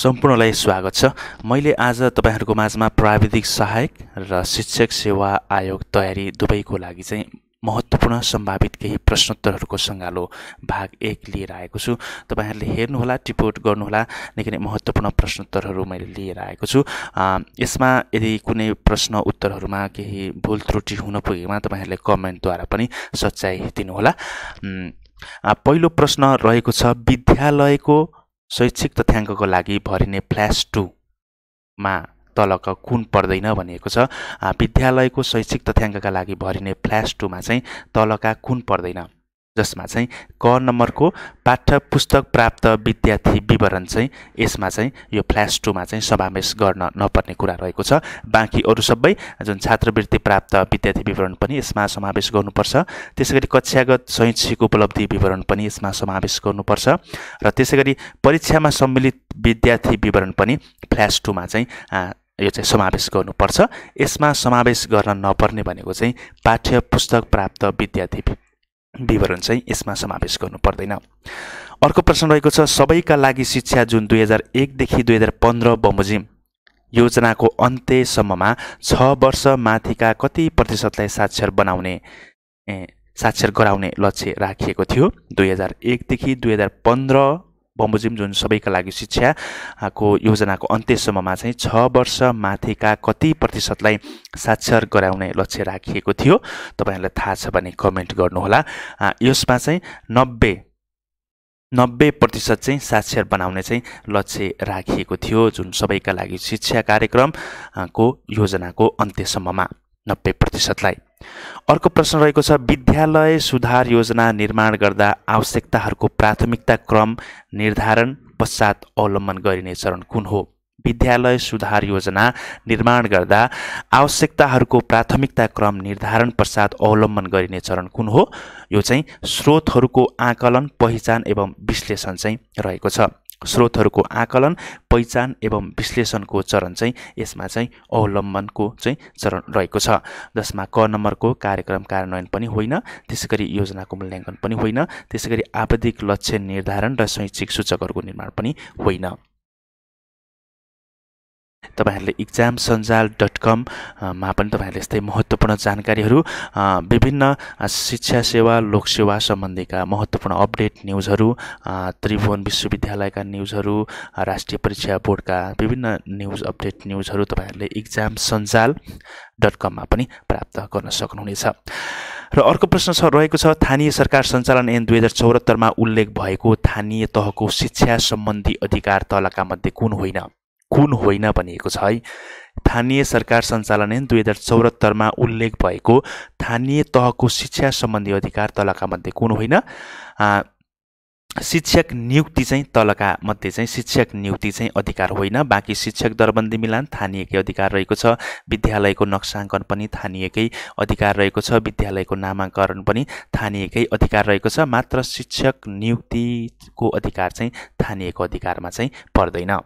सम्पूर्णलाई स्वागत छ मैले आज तपाईँहरूको माझमा प्राविधिक सहायक र शिक्षक सेवा आयोग तयारी दुवैको लागि चाहिँ महत्त्वपूर्ण सम्भावित केही प्रश्नोत्तरहरूको सङ्गालो भाग एक लिएर आएको छु तपाईँहरूले हेर्नुहोला टिपोट गर्नुहोला निकै नै महत्त्वपूर्ण प्रश्नोत्तरहरू मैले लिएर आएको छु यसमा यदि कुनै प्रश्न उत्तरहरूमा केही भुल त्रुटि हुन पुगेमा तपाईँहरूले कमेन्टद्वारा पनि सच्चाइ दिनुहोला पहिलो प्रश्न रहेको छ विद्यालयको शैक्षिक तथ्याङ्कको लागि भरिने फ्ल्यास टूमा तलक कुन पर्दैन भनिएको छ विद्यालयको शैक्षिक तथ्याङ्कका लागि भरिने फ्ल्यास टूमा चाहिँ तलका कुन पर्दैन जसमा चाहिँ क नम्बरको पाठ्यपुस्तक प्राप्त विद्यार्थी विवरण चाहिँ यसमा चाहिँ यो फ्ल्यास टूमा चाहिँ समावेश गर्न नपर्ने कुरा रहेको छ बाँकी अरू सबै जुन छात्रवृत्ति प्राप्त विद्यार्थी विवरण पनि यसमा समावेश गर्नुपर्छ त्यसै गरी कक्षागत शैक्षिक उपलब्धि विवरण पनि यसमा समावेश गर्नुपर्छ र त्यसै गरी परीक्षामा सम्मिलित विद्यार्थी विवरण पनि फ्ल्यास टूमा चाहिँ यो चाहिँ समावेश गर्नुपर्छ यसमा समावेश गर्न नपर्ने भनेको चाहिँ पाठ्य पुस्तक प्राप्त विद्यार्थी विवरण चाहिँ यसमा समावेश गर्नु पर्दैन अर्को प्रश्न रहेको छ सबैका लागि शिक्षा जुन दुई हजार एकदेखि दुई हजार पन्ध्र बमोजिम योजनाको अन्त्यसम्ममा छ वर्ष माथिका कति प्रतिशतलाई साक्षर बनाउने साक्षर गराउने लक्ष्य राखिएको थियो दुई हजार एकदेखि दुई हजार पन्ध्र बमोजिम जो सब जुन शिक्षा को योजना को अन्त्यसम्ममा चाहिँ छ वर्ष का कति प्रतिशत साक्षर कराने लक्ष्य राखी थी तपाईँहरूलाई थाहा छ भने कमेन्ट नब्बे नब्बे प्रतिशत साक्षर बनाने चाहिँ लक्ष्य राखिएको थियो जुन सबैका लागि शिक्षा कार्यक्रम को योजना कार्यक्रमको योजनाको में नब्बे प्रतिशतलाई अर्को प्रश्न रहेको छ विद्यालय सुधार योजना निर्माण गर्दा आवश्यकताहरूको प्राथमिकता क्रम निर्धारण पश्चात अवलम्बन गरिने चरण कुन हो विद्यालय सुधार योजना निर्माण गर्दा आवश्यकताहरूको प्राथमिकता क्रम निर्धारण पश्चात अवलम्बन गरिने चरण कुन हो यो चाहिँ स्रोतहरूको आकलन पहिचान एवं विश्लेषण चाहिँ रहेको छ स्रोतहरूको आकलन पहिचान एवं विश्लेषणको चरण चाहिँ यसमा चाहिँ अवलम्बनको चाहिँ चरण रहेको छ जसमा क नम्बरको कार्यक्रम कार्यान्वयन पनि होइन त्यसै गरी योजनाको मूल्याङ्कन पनि होइन त्यसै गरी आवधिक लक्ष्य निर्धारण र शैक्षिक सूचकहरूको निर्माण पनि होइन तपाईँहरूले इक्जाम सञ्जाल डट कममा पनि तपाईँहरूले यस्तै महत्त्वपूर्ण जानकारीहरू विभिन्न शिक्षा सेवा लोकसेवा सम्बन्धीका महत्त्वपूर्ण अपडेट न्युजहरू त्रिभुवन विश्वविद्यालयका न्युजहरू राष्ट्रिय परीक्षा बोर्डका विभिन्न न्युज अपडेट न्युजहरू तपाईँहरूले इक्जाम सञ्जाल डट कममा पनि प्राप्त गर्न सक्नुहुनेछ र अर्को प्रश्न छ रहेको छ स्थानीय सरकार सञ्चालन ऐन दुई हजार चौहत्तरमा उल्लेख भएको स्थानीय तहको शिक्षा सम्बन्धी अधिकार तलका मध्ये कुन होइन कुन होइन भनिएको छ है स्थानीय सरकार सञ्चालन ऐन दुई हजार चौहत्तरमा उल्लेख भएको स्थानीय तहको शिक्षा सम्बन्धी अधिकार तलका मध्ये कुन होइन शिक्षक नियुक्ति चाहिँ तलका मध्ये चाहिँ शिक्षक नियुक्ति चाहिँ अधिकार होइन बाँकी शिक्षक दरबन्दी मिलान थानिएकै अधिकार रहेको छ विद्यालयको नक्साङ्कन पनि थानिएकै अधिकार रहेको छ विद्यालयको नामाङ्करण पनि थानिएकै अधिकार रहेको छ मात्र शिक्षक नियुक्तिको अधिकार चाहिँ थानिएको अधिकारमा चाहिँ पर्दैन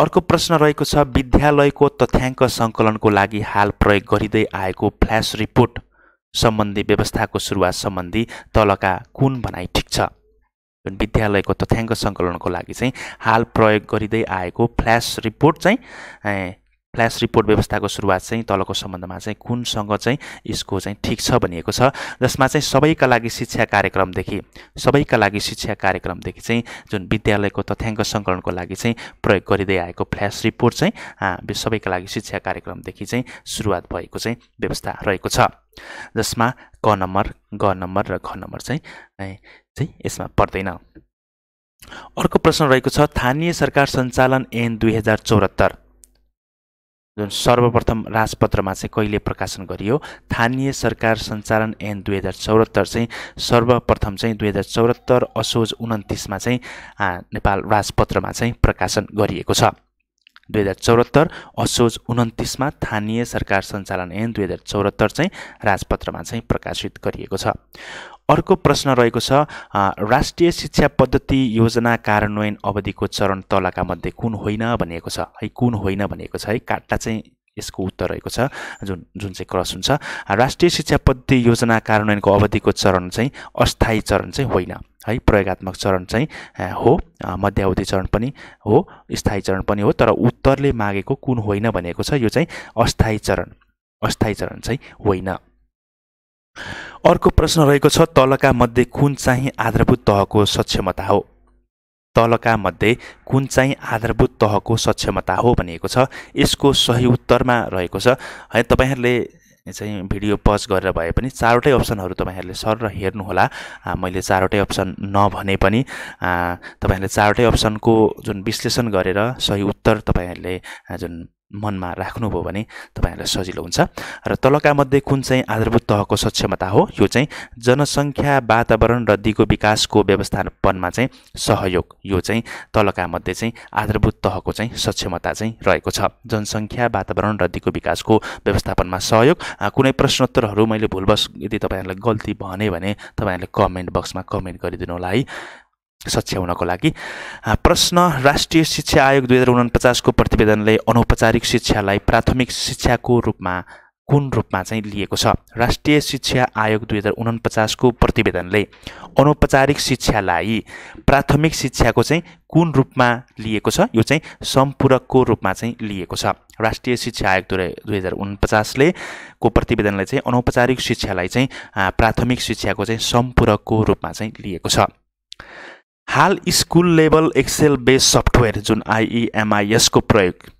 अर्को प्रश्न रहेको छ विद्यालयको तथ्याङ्क सङ्कलनको लागि हाल प्रयोग गरिँदै आएको फ्ल्यास रिपोर्ट सम्बन्धी व्यवस्थाको सुरुवात सम्बन्धी तलका कुन भनाइ ठिक छ जुन विद्यालयको तथ्याङ्क सङ्कलनको लागि चाहिँ हाल प्रयोग गरिँदै आएको फ्ल्यास रिपोर्ट चाहिँ फ्लैश रिपोर्ट व्यवस्थाको सुरुवात चाहिँ तलको सम्बन्धमा चाहिँ कुनसँग चाहिँ यसको चाहिँ ठिक छ भनिएको छ जसमा चाहिँ सबैका लागि शिक्षा कार्यक्रमदेखि सबैका लागि शिक्षा कार्यक्रमदेखि चाहिँ जुन को तथ्याङ्क सङ्कलनको लागि चाहिँ प्रयोग गरिँदै फ्लैश रिपोर्ट चाहिँ सबैका लागि शिक्षा कार्यक्रम देखि सुरुआत व्यवस्था रहेको छ क नंबर ग नंबर र घ नम्बर चाहिँ चाहिँ प्रश्न रहेको स्थानीय सरकार संचालन एन दुई हजार चौहत्तर जुन सर्वप्रथम राजपत्रमा चाहिँ कहिले प्रकाशन गरियो स्थानीय सरकार सञ्चालन ऐन दुई हजार चौहत्तर चाहिँ सर्वप्रथम चाहिँ दुई हजार चौहत्तर असोज उन्तिसमा चाहिँ नेपाल राजपत्रमा चाहिँ प्रकाशन गरिएको छ दुई हजार चौहत्तर असोज उन्तिसमा स्थानीय सरकार सञ्चालन ऐन दुई हजार चौहत्तर चाहिँ राजपत्रमा चाहिँ प्रकाशित गरिएको छ अर्को प्रश्न रहेको छ राष्ट्रिय शिक्षा पद्धति योजना कार्यान्वयन अवधिको चरण तलका मध्ये कुन होइन भनिएको छ है कुन होइन भनिएको छ है काट्टा चाहिँ यसको उत्तर रहेको छ जुन जुन चाहिँ क्रस हुन्छ राष्ट्रिय शिक्षा पद्धति योजना कार्यान्वयनको अवधिको चरण चाहिँ अस्थायी चरण चाहिँ होइन है प्रयोगत्मक चरण चाहिँ हो मध्यावधि चरण पनि हो स्थायी चरण पनि हो तर उत्तरले मागेको कुन होइन भनेको छ यो चाहिँ अस्थायी चरण अस्थायी चरण चाहिँ होइन अर्को प्रश्न रहेको छ तलका मध्ये कुन चाहिँ आधारभूत तहको सक्षमता हो तलका मध्ये कुन चाहिँ आधारभूत तहको सक्षमता हो भनिएको छ यसको सही उत्तरमा रहेको छ है तपाईँहरूले चाहिँ भिडियो पज गरेर भए पनि चारवटै अप्सनहरू तपाईँहरूले सर र हेर्नुहोला मैले चारवटै अप्सन नभने पनि तपाईँहरूले चारवटै अप्सनको जुन विश्लेषण गरेर सही उत्तर तपाईँहरूले जुन मन में भने तपाईँहरूलाई सजिलो हुन्छ र तलका मध्ये कुन चाहिँ आधारभूत को सक्षमता हो यो जनसंख्या वातावरण र विस को व्यवस्थापन में सहयोग यह तल तलका मध्ये आधारभूत तह चाहिँ सक्षमता चाहिँ रहेको वातावरण जनसङ्ख्या विस को दिगो में सहयोग कुछ प्रश्नोत्तर मैं भूलवश यदि तपाईँहरूलाई गलती तब कमेंट बक्स में कमेंट कर होला है सच्याउनको लागि प्रश्न राष्ट्रिय शिक्षा आयोग दुई हजार उनपचासको प्रतिवेदनले अनौपचारिक शिक्षालाई प्राथमिक शिक्षाको रूपमा कुन रूपमा चाहिँ लिएको छ राष्ट्रिय शिक्षा आयोग दुई हजार उनपचासको प्रतिवेदनले अनौपचारिक शिक्षालाई प्राथमिक शिक्षाको चाहिँ कुन रूपमा लिएको छ यो चाहिँ सम्पूरकको रूपमा चाहिँ लिएको छ राष्ट्रिय शिक्षा आयोग दुई हजार उनपचासले को प्रतिवेदनलाई चाहिँ अनौपचारिक शिक्षालाई चाहिँ प्राथमिक शिक्षाको चाहिँ सम्पूरकको रूपमा चाहिँ लिएको छ हाल school level excel base software जुन आइइएमआइएसको प्रयोग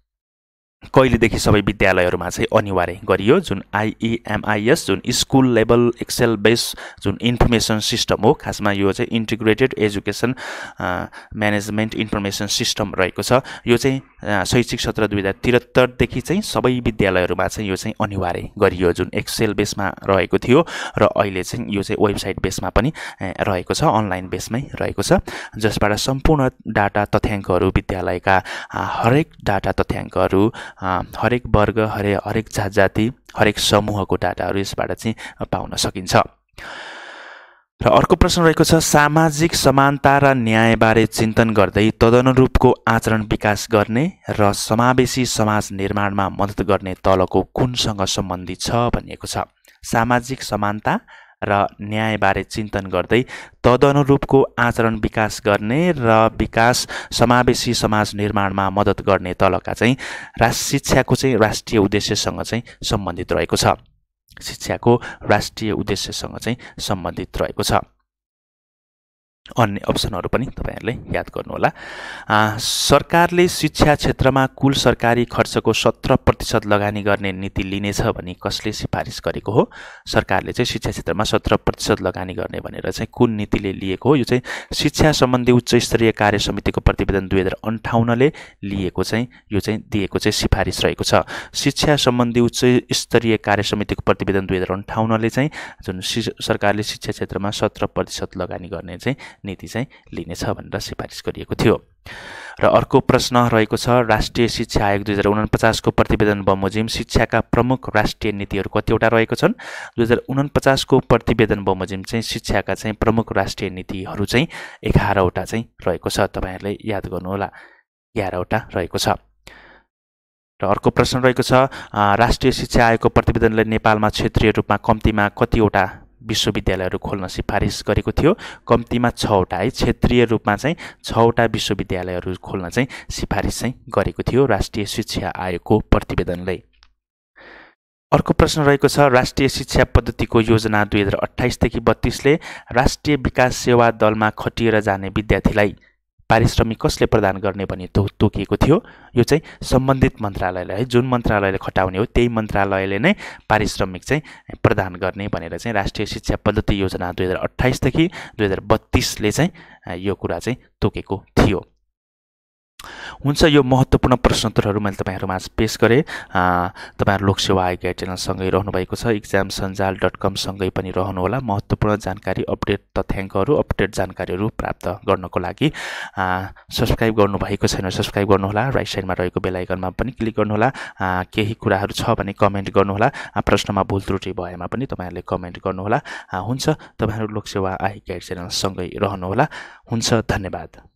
कहिलेदेखि सबै विद्यालयहरूमा चाहिँ अनिवार्य गरियो जुन आइइएमआइएस e जुन स्कुल लेभल एक्सेल बेस जुन इन्फर्मेसन सिस्टम हो खासमा यो चाहिँ integrated education management information system रहेको छ यो चाहिँ शैक्षिक सत्र दुई हजार त्रिहत्तरदेखि चाहिँ सबै विद्यालयहरूमा चाहिँ यो चाहिँ अनिवार्य गरियो जुन एक्सेल बेसमा रहेको थियो र अहिले चाहिँ यो चाहिँ वेबसाइट बेसमा पनि रहेको छ अनलाइन बेसमै रहेको छ जसबाट सम्पूर्ण डाटा तथ्याङ्कहरू विद्यालयका हरेक डाटा तथ्याङ्कहरू हरेक वर्ग हरे हरेक जात जाति हरेक समूहको डाटाहरू यसबाट चाहिँ पाउन सकिन्छ र अर्को प्रश्न रहेको छ सामाजिक समानता र न्यायबारे चिन्तन गर्दै तदनुरूपको आचरण विकास गर्ने र समावेशी समाज निर्माणमा मद्दत गर्ने तलको कुनसँग सम्बन्धित छ भनिएको छ सामाजिक समानता र न्यायबारे चिन्तन गर्दै तदनुरूपको आचरण विकास गर्ने र विकास समावेशी समाज निर्माणमा मद्दत गर्ने तलका चाहिँ राष्ट्र शिक्षाको चाहिँ राष्ट्रिय उद्देश्यसँग चाहिँ सम्बन्धित रहेको छ शिक्षाको राष्ट्रिय उद्देश्यसँग चाहिँ सम्बन्धित रहेको छ अन्य अप्सनहरू पनि तपाईँहरूले याद गर्नुहोला सरकारले शिक्षा क्षेत्रमा कुल सरकारी खर्चको सत्र प्रतिशत लगानी गर्ने नीति लिनेछ भनी कसले सिफारिस गरेको हो सरकारले चाहिँ शिक्षा क्षेत्रमा सत्र प्रतिशत लगानी गर्ने भनेर चाहिँ कुन नीतिले लिएको हो यो चाहिँ शिक्षा सम्बन्धी उच्च स्तरीय कार्य समितिको प्रतिवेदन दुई हजार अन्ठाउन्नले लिएको चाहिँ यो चाहिँ दिएको चाहिँ सिफारिस रहेको छ शिक्षा सम्बन्धी उच्च स्तरीय कार्य समितिको प्रतिवेदन दुई हजार अन्ठाउन्नले चाहिँ जुन सरकारले शिक्षा क्षेत्रमा सत्र प्रतिशत लगानी गर्ने चाहिँ नीति चाहिँ लिनेछ भनेर सिफारिस गरिएको थियो र अर्को प्रश्न रहेको छ राष्ट्रिय शिक्षा आयोग दुई हजार उनापचासको प्रतिवेदन बमोजिम शिक्षाका प्रमुख राष्ट्रिय नीतिहरू कतिवटा रहेको छन् दुई हजार उनापचासको प्रतिवेदन बमोजिम चाहिँ शिक्षाका चाहिँ प्रमुख राष्ट्रिय नीतिहरू चाहिँ एघारवटा चाहिँ रहेको छ तपाईँहरूले याद गर्नुहोला एघारवटा रहेको छ र अर्को प्रश्न रहेको छ राष्ट्रिय शिक्षा आयोगको प्रतिवेदनले नेपालमा क्षेत्रीय रूपमा कम्तीमा कतिवटा विश्वविद्यालयहरू खोल्न सिफारिस गरेको थियो कम्तीमा छवटा है क्षेत्रीय रूपमा चाहिँ छवटा विश्वविद्यालयहरू खोल्न चाहिँ सिफारिस चाहिँ गरेको थियो राष्ट्रिय शिक्षा आयोगको प्रतिवेदनले अर्को प्रश्न रहेको छ राष्ट्रिय शिक्षा पद्धतिको योजना दुई हजार अठाइसदेखि बत्तिसले राष्ट्रिय विकास सेवा दलमा खटिएर जाने विद्यार्थीलाई पारिश्रमिक कसले प्रदान गर्ने भन्ने तो तोकिएको थियो यो चाहिँ सम्बन्धित मन्त्रालयलाई है जुन मन्त्रालयले खटाउने हो त्यही मन्त्रालयले नै पारिश्रमिक चाहिँ प्रदान गर्ने भनेर चाहिँ राष्ट्रिय शिक्षा पद्धति योजना दुई हजार अठाइसदेखि दुई हजार बत्तिसले चाहिँ यो कुरा चाहिँ तोकेको थियो हुन्छ यो महत्त्वपूर्ण प्रश्नोत्तरहरू मैले तपाईँहरूमा पेस गरेँ तपाईँहरू लोकसेवा आयोग च्यानलसँगै भएको छ इक्जाम सञ्जाल डट कमसँगै पनि रहनुहोला महत्त्वपूर्ण जानकारी अपडेट तथ्याङ्कहरू अपडेट जानकारीहरू प्राप्त गर्नको लागि सब्सक्राइब गर्नुभएको छैन सब्सक्राइब गर्नुहोला राइट साइडमा रहेको बेलायकनमा पनि क्लिक गर्नुहोला केही कुराहरू छ भने कमेन्ट गर्नुहोला प्रश्नमा भुल त्रुटि भएमा पनि तपाईँहरूले कमेन्ट गर्नुहोला हुन्छ तपाईँहरू लोकसेवा आइ गाइड च्यानलसँगै रहनुहोला हुन्छ धन्यवाद